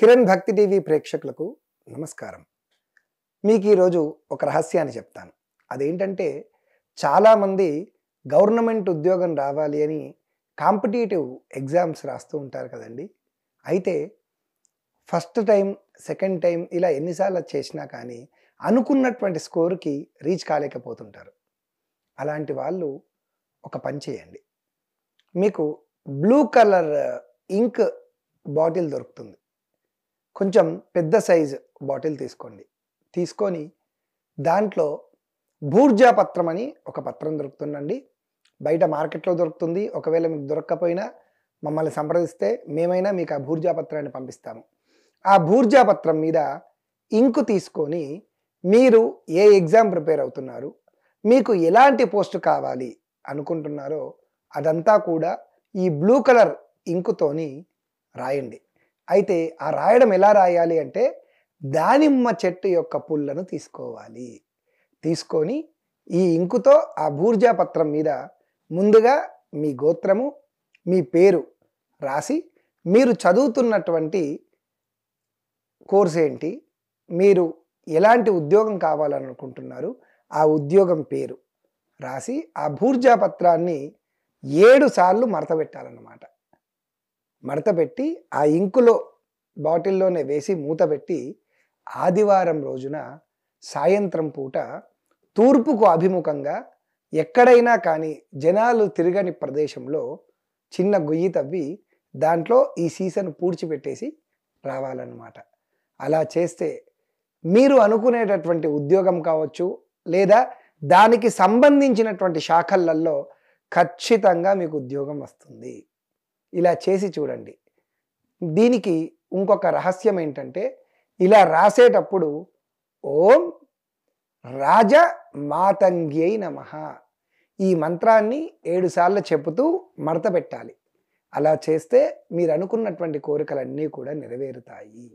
కిరణ్ భక్తి టీవీ ప్రేక్షకులకు నమస్కారం మీకు ఈరోజు ఒక రహస్యాన్ని చెప్తాను అదేంటంటే చాలామంది గవర్నమెంట్ ఉద్యోగం రావాలి అని కాంపిటేటివ్ ఎగ్జామ్స్ రాస్తూ ఉంటారు కదండి అయితే ఫస్ట్ టైం సెకండ్ టైం ఇలా ఎన్నిసార్లు చేసినా కానీ అనుకున్నటువంటి స్కోర్కి రీచ్ కాలేకపోతుంటారు అలాంటి వాళ్ళు ఒక పని చేయండి మీకు బ్లూ కలర్ ఇంక్ బాటిల్ దొరుకుతుంది కొంచెం పెద్ద సైజు బాటిల్ తీసుకోండి తీసుకొని దాంట్లో బూర్జా పత్రం అని ఒక పత్రం దొరుకుతుందండి బయట మార్కెట్లో దొరుకుతుంది ఒకవేళ మీకు దొరక్కపోయినా మమ్మల్ని సంప్రదిస్తే మేమైనా మీకు ఆ బూర్జా పత్రాన్ని పంపిస్తాము ఆ బూర్జా పత్రం మీద ఇంకు తీసుకొని మీరు ఏ ఎగ్జామ్ ప్రిపేర్ అవుతున్నారు మీకు ఎలాంటి పోస్ట్ కావాలి అనుకుంటున్నారో అదంతా కూడా ఈ బ్లూ కలర్ ఇంకుతోని రాయండి అయితే ఆ రాయడం ఎలా రాయాలి అంటే దానిమ్మ చెట్టు యొక్క పుల్లను తీసుకోవాలి తీసుకొని ఈ ఇంకుతో ఆ బూర్జా పత్రం మీద ముందుగా మీ గోత్రము మీ పేరు రాసి మీరు చదువుతున్నటువంటి కోర్స్ ఏంటి మీరు ఎలాంటి ఉద్యోగం కావాలనుకుంటున్నారు ఆ ఉద్యోగం పేరు రాసి ఆ భూర్జా పత్రాన్ని ఏడు సార్లు మరతబెట్టాలన్నమాట మడత పెట్టి ఆ ఇంకులో బాటిల్లోనే వేసి మూత పెట్టి ఆదివారం రోజున సాయంత్రం పూట తూర్పుకు అభిముఖంగా ఎక్కడైనా కానీ జనాలు తిరగని ప్రదేశంలో చిన్న గొయ్యి తవ్వి దాంట్లో ఈ సీసన్ పూడ్చిపెట్టేసి రావాలన్నమాట అలా చేస్తే మీరు అనుకునేటటువంటి ఉద్యోగం కావచ్చు లేదా దానికి సంబంధించినటువంటి శాఖలలో ఖచ్చితంగా మీకు ఉద్యోగం వస్తుంది ఇలా చేసి చూడండి దీనికి ఇంకొక రహస్యం ఏంటంటే ఇలా రాసేటప్పుడు ఓం రాజ మాతంగ్యై నమ ఈ మంత్రాన్ని ఏడుసార్లు చెబుతూ మడత పెట్టాలి అలా చేస్తే మీరు అనుకున్నటువంటి కోరికలన్నీ కూడా నెరవేరుతాయి